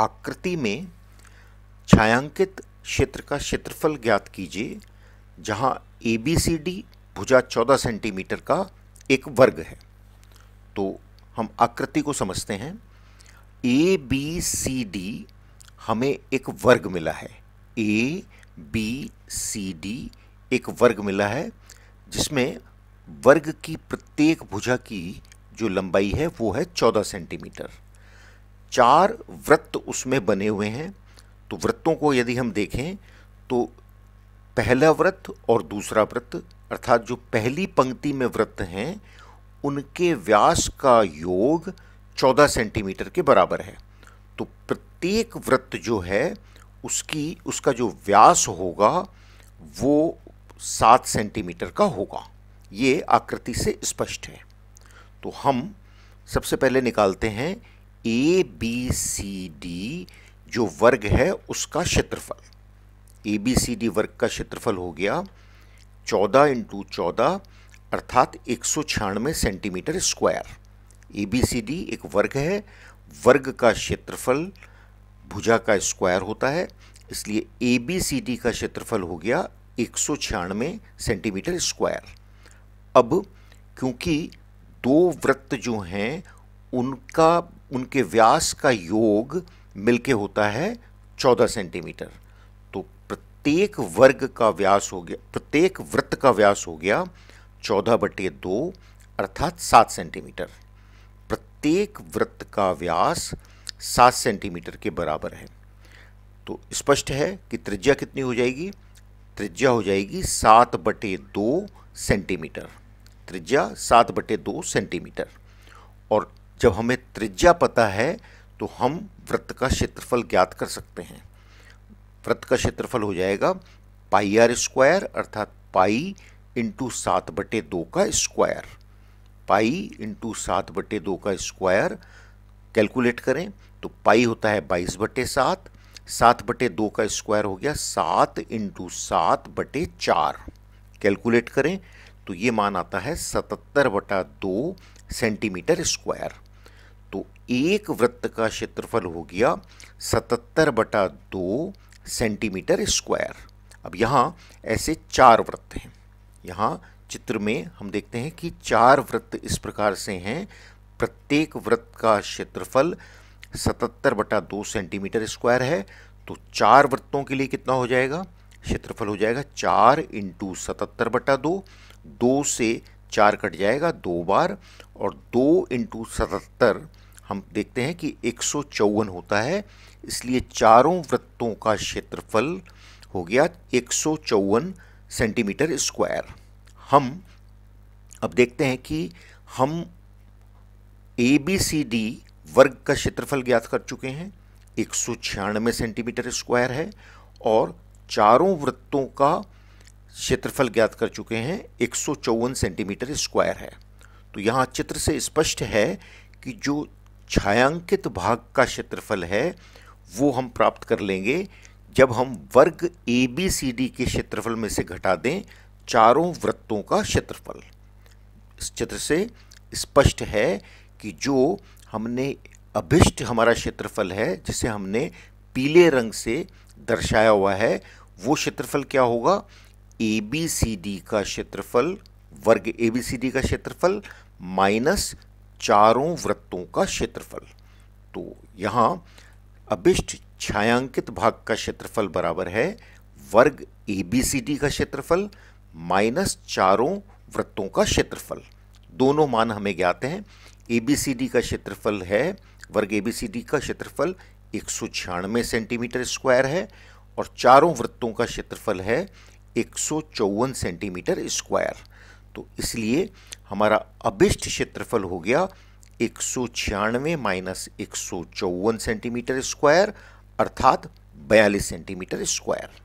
आकृति में छायांकित क्षेत्र का क्षेत्रफल ज्ञात कीजिए जहां ए बी सी डी भुजा चौदह सेंटीमीटर का एक वर्ग है तो हम आकृति को समझते हैं ए बी सी डी हमें एक वर्ग मिला है ए बी सी डी एक वर्ग मिला है जिसमें वर्ग की प्रत्येक भुजा की जो लंबाई है वो है चौदह सेंटीमीटर चार वृत्त उसमें बने हुए हैं तो वृत्तों को यदि हम देखें तो पहला व्रत और दूसरा व्रत अर्थात जो पहली पंक्ति में व्रत हैं उनके व्यास का योग 14 सेंटीमीटर के बराबर है तो प्रत्येक व्रत जो है उसकी उसका जो व्यास होगा वो सात सेंटीमीटर का होगा ये आकृति से स्पष्ट है तो हम सबसे पहले निकालते हैं ए बी सी डी जो वर्ग है उसका क्षेत्रफल ए बी सी डी वर्ग का क्षेत्रफल हो गया चौदह इंटू चौदह अर्थात एक सौ छियानवे centimetre square A B C D एक वर्ग है वर्ग का क्षेत्रफल भुजा का स्क्वायर होता है इसलिए ए बी सी डी का क्षेत्रफल हो गया एक सौ छियानवे सेंटीमीटर स्क्वायर अब क्योंकि दो वृत्त जो हैं उनका उनके व्यास का योग मिलके होता है चौदह सेंटीमीटर तो प्रत्येक वर्ग का व्यास हो गया प्रत्येक वृत्त का व्यास हो गया चौदह बटे दो अर्थात सात सेंटीमीटर प्रत्येक वृत्त का व्यास सात सेंटीमीटर के बराबर है तो स्पष्ट है कि त्रिज्या कितनी हो जाएगी त्रिज्या हो जाएगी सात बटे दो सेंटीमीटर त्रिज्या सात बटे दो सेंटीमीटर और जब हमें त्रिज्या पता है तो हम वृत्त का क्षेत्रफल ज्ञात कर सकते हैं वृत्त का क्षेत्रफल हो जाएगा पाई आर स्क्वायर अर्थात पाई इंटू सात बटे दो का स्क्वायर पाई इंटू सात बटे दो का स्क्वायर कैलकुलेट करें तो पाई होता है बाईस बटे सात सात बटे दो का स्क्वायर हो गया सात इंटू सात बटे चार कैलकुलेट करें तो ये मान आता है सतहत्तर बटा दो सेंटीमीटर स्क्वायर तो एक वृत्त का क्षेत्रफल हो गया सतहत्तर बटा दो सेंटीमीटर स्क्वायर अब यहाँ ऐसे चार वृत्त हैं यहाँ चित्र में हम देखते हैं कि चार वृत्त इस प्रकार से हैं प्रत्येक वृत्त का क्षेत्रफल सतहत्तर बटा दो सेंटीमीटर स्क्वायर है तो चार वृत्तों के लिए कितना हो जाएगा क्षेत्रफल हो जाएगा चार इंटू सतहत्तर बटा दो दो से चार कट जाएगा दो बार और दो इंटू सतहत्तर हम देखते हैं कि एक होता है इसलिए चारों वृत्तों का क्षेत्रफल हो गया एक सेंटीमीटर स्क्वायर हम अब देखते हैं कि हम ए बी सी डी वर्ग का क्षेत्रफल ज्ञात कर चुके हैं एक सेंटीमीटर स्क्वायर है और चारों वृत्तों का क्षेत्रफल ज्ञात कर चुके हैं एक सेंटीमीटर स्क्वायर है तो यहाँ चित्र से स्पष्ट है कि जो छायांकित भाग का क्षेत्रफल है वो हम प्राप्त कर लेंगे जब हम वर्ग ए बी सी डी के क्षेत्रफल में से घटा दें चारों वृत्तों का क्षेत्रफल इस चित्र से स्पष्ट है कि जो हमने अभिष्ट हमारा क्षेत्रफल है जिसे हमने पीले रंग से दर्शाया हुआ है वो क्षेत्रफल क्या होगा ए बी सी डी का क्षेत्रफल वर्ग ए बी सी डी का क्षेत्रफल माइनस चारों वृत्तों का क्षेत्रफल तो यहाँ अभिष्ट छायांकित भाग का क्षेत्रफल बराबर है वर्ग ए बी सी डी का क्षेत्रफल माइनस चारों वृत्तों का क्षेत्रफल दोनों मान हमें ज्ञात हैं ए बी सी डी का क्षेत्रफल है वर्ग ए बी सी डी का क्षेत्रफल एक सौ छियानवे सेंटीमीटर स्क्वायर है और चारों वृत्तों का क्षेत्रफल है एक सौ चौवन सेंटीमीटर स्क्वायर तो इसलिए हमारा अभिष्ट क्षेत्रफल हो गया एक सौ छियानवे माइनस एक सौ चौवन सेंटीमीटर स्क्वायर अर्थात बयालीस सेंटीमीटर स्क्वायर